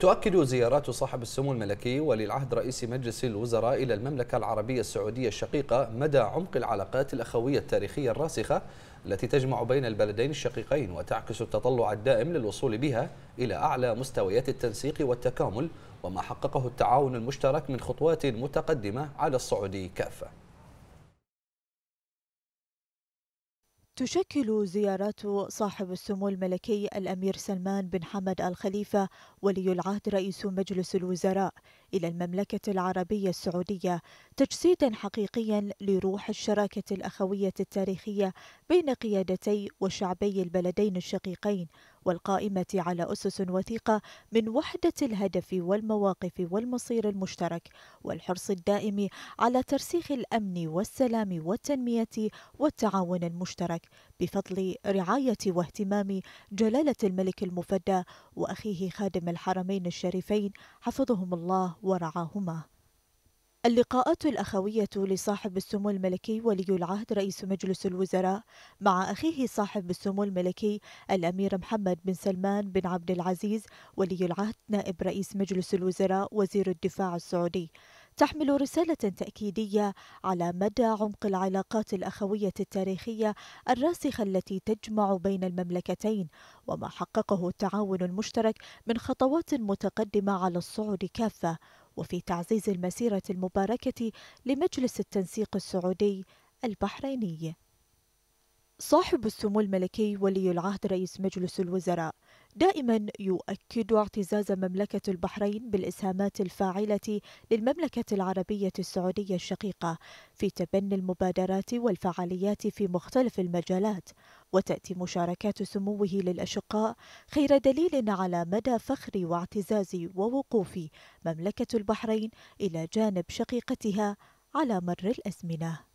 تؤكد زيارات صاحب السمو الملكي ولي العهد رئيس مجلس الوزراء إلى المملكة العربية السعودية الشقيقة مدى عمق العلاقات الأخوية التاريخية الراسخة التي تجمع بين البلدين الشقيقين وتعكس التطلع الدائم للوصول بها إلى أعلى مستويات التنسيق والتكامل وما حققه التعاون المشترك من خطوات متقدمة على الصعود كافة تشكل زيارات صاحب السمو الملكي الأمير سلمان بن حمد الخليفه ولي العهد رئيس مجلس الوزراء إلى المملكة العربية السعودية تجسيدا حقيقيا لروح الشراكة الأخوية التاريخية بين قيادتي وشعبي البلدين الشقيقين والقائمة على أسس وثيقة من وحدة الهدف والمواقف والمصير المشترك والحرص الدائم على ترسيخ الأمن والسلام والتنمية والتعاون المشترك بفضل رعاية واهتمام جلالة الملك المفدى وأخيه خادم الحرمين الشريفين حفظهم الله ورعاهما اللقاءات الأخوية لصاحب السمو الملكي ولي العهد رئيس مجلس الوزراء مع أخيه صاحب السمو الملكي الأمير محمد بن سلمان بن عبد العزيز ولي العهد نائب رئيس مجلس الوزراء وزير الدفاع السعودي تحمل رسالة تأكيدية على مدى عمق العلاقات الأخوية التاريخية الراسخة التي تجمع بين المملكتين وما حققه التعاون المشترك من خطوات متقدمة على الصعود كافة وفي تعزيز المسيرة المباركة لمجلس التنسيق السعودي البحريني صاحب السمو الملكي ولي العهد رئيس مجلس الوزراء دائما يؤكد اعتزاز مملكة البحرين بالإسهامات الفاعلة للمملكة العربية السعودية الشقيقة في تبني المبادرات والفعاليات في مختلف المجالات وتأتي مشاركات سموه للأشقاء خير دليل على مدى فخر واعتزاز ووقوف مملكة البحرين إلى جانب شقيقتها على مر الأزمنة